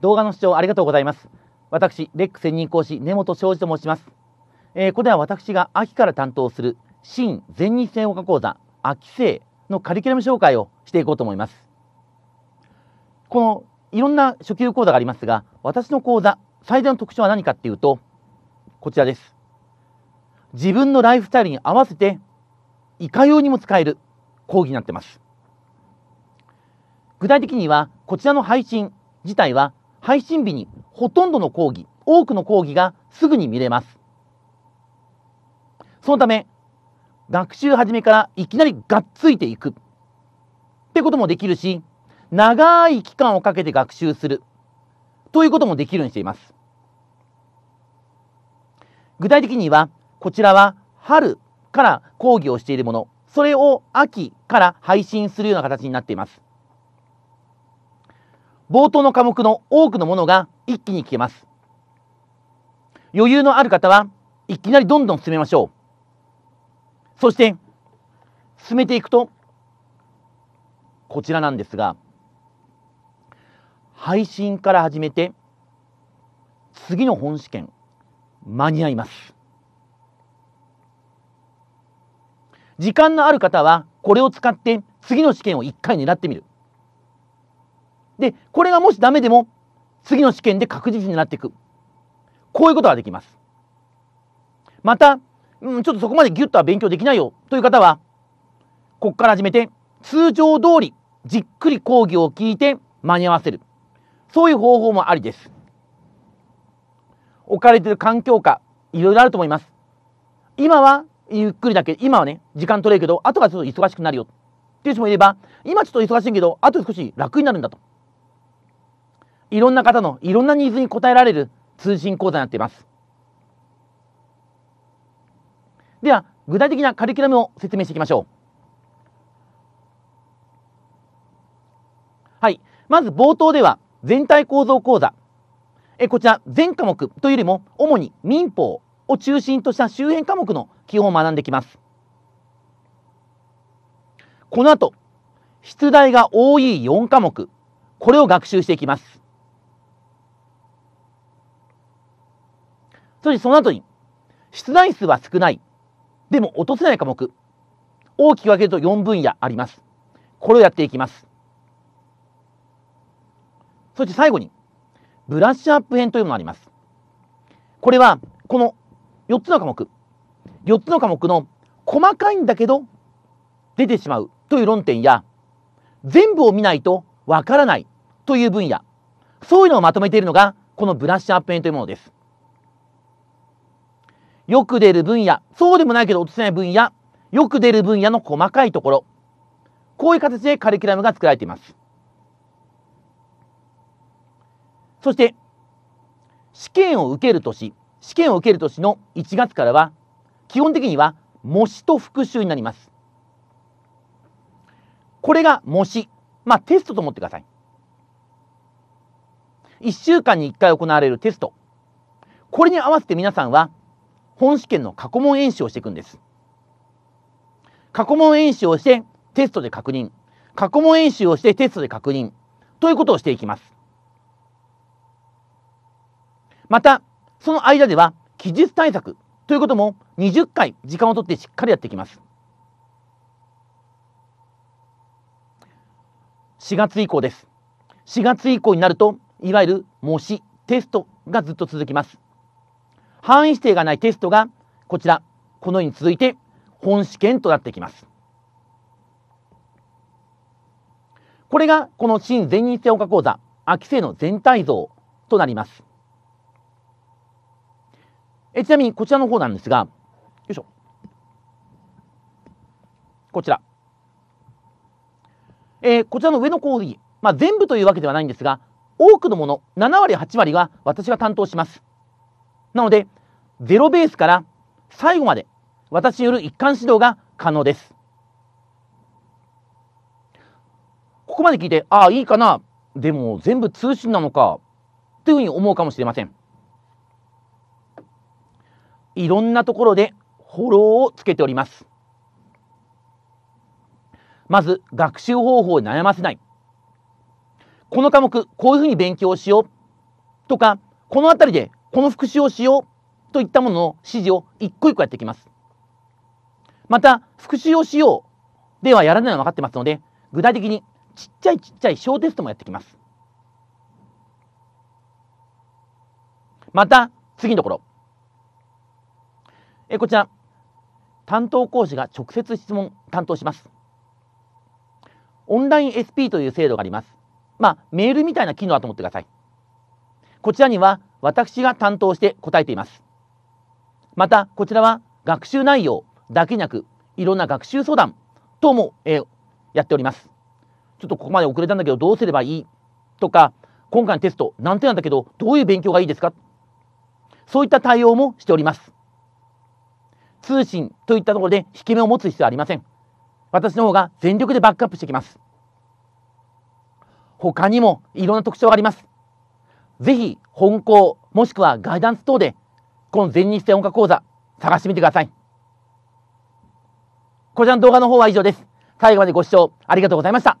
動画の視聴ありがとうございます。私、レック専任講師、根本昌司と申します。えー、ここでは私が秋から担当する新全日制岡講座秋生のカリキュラム紹介をしていこうと思います。このいろんな初級講座がありますが、私の講座、最大の特徴は何かっていうと、こちらです。自分のライフスタイルに合わせて、いかようにも使える講義になってます。具体的には、こちらの配信自体は配信日にほとんどの講義、多くの講義がすぐに見れます。そのため、学習始めからいきなりがっついていくってこともできるし、長い期間をかけて学習するということもできるようにしています。具体的には、こちらは春から講義をしているもの、それを秋から配信するような形になっています。冒頭の科目の多くのものが一気に聞けます余裕のある方はいきなりどんどん進めましょうそして進めていくとこちらなんですが配信から始めて次の本試験間に合います時間のある方はこれを使って次の試験を1回狙ってみるで、これがもしダメでも、次の試験で確実になっていく。こういうことができます。また、うん、ちょっとそこまでギュッとは勉強できないよという方は、ここから始めて、通常通りじっくり講義を聞いて間に合わせる。そういう方法もありです。置かれている環境下、いろいろあると思います。今はゆっくりだけ、今はね、時間取れるけど、あとがちょっと忙しくなるよ。っていう人もいれば、今ちょっと忙しいけど、あと少し楽になるんだと。いろんな方のいろんなニーズに応えられる通信講座になっていますでは具体的なカリキュラムを説明していきましょうはいまず冒頭では全体構造講座えこちら全科目というよりも主に民法を中心とした周辺科目の基本を学んできますこの後出題が多い4科目これを学習していきますそしてその後に、出題数は少ない。でも落とせない科目。大きく分けると4分野あります。これをやっていきます。そして最後に、ブラッシュアップ編というのがあります。これは、この4つの科目、4つの科目の細かいんだけど出てしまうという論点や、全部を見ないとわからないという分野、そういうのをまとめているのが、このブラッシュアップ編というものです。よく出る分野、そうでもないけど落とせない分野、よく出る分野の細かいところ、こういう形でカリキュラムが作られています。そして、試験を受ける年、試験を受ける年の1月からは、基本的には模試と復習になります。これが模試。まあテストと思ってください。1週間に1回行われるテスト。これに合わせて皆さんは本試験の過去問演習をしていくんです。過去問演習をしてテストで確認。過去問演習をしてテストで確認。ということをしていきます。また、その間では記述対策ということも20回時間をとってしっかりやっていきます。4月以降です。4月以降になると、いわゆる模試、テストがずっと続きます。範囲指定がないテストがこちらこのように続いて本試験となってきますこれがこの新全日制音科講座秋生の全体像となりますえちなみにこちらの方なんですがよいしょこちら、えー、こちらの上の講義、まあ、全部というわけではないんですが多くのもの7割8割は私が担当しますなのでゼロベースから最後まで私による一貫指導が可能です。ここまで聞いて、ああ、いいかな。でも全部通信なのか。というふうに思うかもしれません。いろんなところでフォローをつけております。まず、学習方法を悩ませない。この科目、こういうふうに勉強しよう。とか、この辺りでこの復習をしよう。といったものの指示を一個一個やっていきます。また、復習をしようではやらないのは分かってますので、具体的にちっちゃいちっちゃい小テストもやってきます。また、次のところ。えこちら、担当講師が直接質問、担当します。オンライン SP という制度があります。まあ、メールみたいな機能だと思ってください。こちらには私が担当して答えています。またこちらは学習内容だけじゃなくいろんな学習相談等も、えー、やっておりますちょっとここまで遅れたんだけどどうすればいいとか今回のテスト何点なんだけどどういう勉強がいいですかそういった対応もしております通信といったところで引け目を持つ必要はありません私の方が全力でバックアップしてきます他にもいろんな特徴がありますぜひ本校もしくはガイダンス等でこの全日制音楽講座探してみてください。こちらの動画の方は以上です。最後までご視聴ありがとうございました。